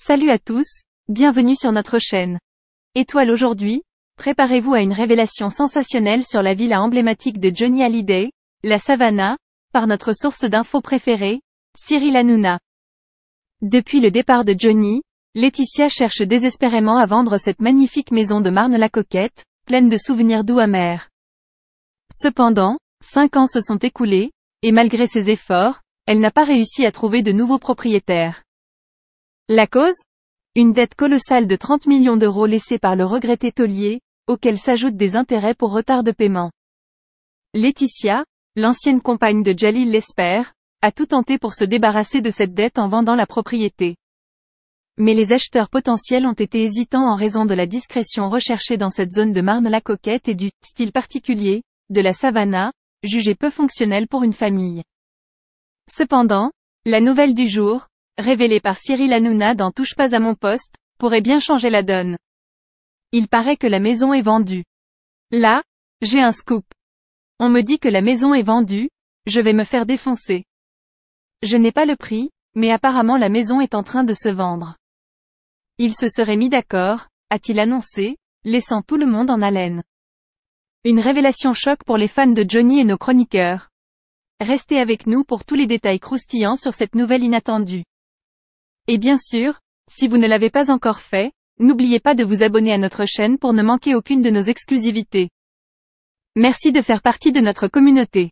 Salut à tous, bienvenue sur notre chaîne. Étoile aujourd'hui, préparez-vous à une révélation sensationnelle sur la villa emblématique de Johnny Hallyday, la Savannah, par notre source d'infos préférée, Cyril Hanouna. Depuis le départ de Johnny, Laetitia cherche désespérément à vendre cette magnifique maison de Marne-la-Coquette, pleine de souvenirs doux amers. Cependant, cinq ans se sont écoulés, et malgré ses efforts, elle n'a pas réussi à trouver de nouveaux propriétaires. La cause Une dette colossale de 30 millions d'euros laissée par le regretté taulier, auquel s'ajoutent des intérêts pour retard de paiement. Laetitia, l'ancienne compagne de Jalil l'espère, a tout tenté pour se débarrasser de cette dette en vendant la propriété. Mais les acheteurs potentiels ont été hésitants en raison de la discrétion recherchée dans cette zone de Marne-la-Coquette et du style particulier de la savana, jugée peu fonctionnelle pour une famille. Cependant, la nouvelle du jour, révélé par Cyril Hanouna dans Touche pas à mon poste, pourrait bien changer la donne. Il paraît que la maison est vendue. Là, j'ai un scoop. On me dit que la maison est vendue, je vais me faire défoncer. Je n'ai pas le prix, mais apparemment la maison est en train de se vendre. Il se serait mis d'accord, a-t-il annoncé, laissant tout le monde en haleine. Une révélation choc pour les fans de Johnny et nos chroniqueurs. Restez avec nous pour tous les détails croustillants sur cette nouvelle inattendue. Et bien sûr, si vous ne l'avez pas encore fait, n'oubliez pas de vous abonner à notre chaîne pour ne manquer aucune de nos exclusivités. Merci de faire partie de notre communauté.